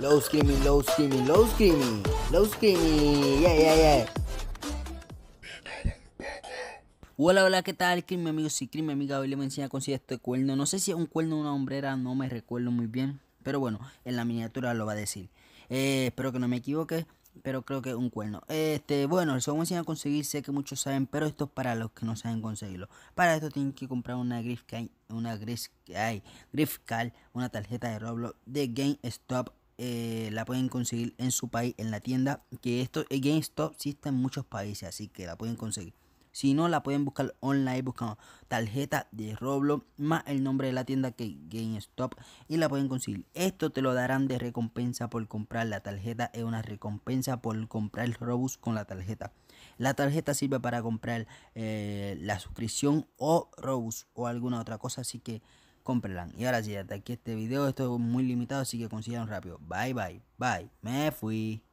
Low screaming, low screaming, low screaming, low screaming, yeah, yeah, yeah. Hola, hola, ¿qué tal? Crimen amigos y crimen amiga, hoy les voy a enseñar a conseguir este cuerno. No sé si es un cuerno o una hombrera, no me recuerdo muy bien. Pero bueno, en la miniatura lo va a decir. Eh, espero que no me equivoque, pero creo que es un cuerno. Este, bueno, el segundo a conseguir, sé que muchos saben, pero esto es para los que no saben conseguirlo. Para esto tienen que comprar una Griff una Griff, ay, una tarjeta de Roblox de GameStop eh, la pueden conseguir en su país, en la tienda. Que esto, eh, GameStop existe en muchos países, así que la pueden conseguir. Si no, la pueden buscar online buscando tarjeta de Roblox más el nombre de la tienda que GameStop y la pueden conseguir. Esto te lo darán de recompensa por comprar la tarjeta. Es una recompensa por comprar Robux con la tarjeta. La tarjeta sirve para comprar eh, la suscripción o Robux o alguna otra cosa. Así que cómprenla. Y ahora sí, hasta aquí este video. Esto es muy limitado, así que consigan rápido. Bye, bye, bye. Me fui.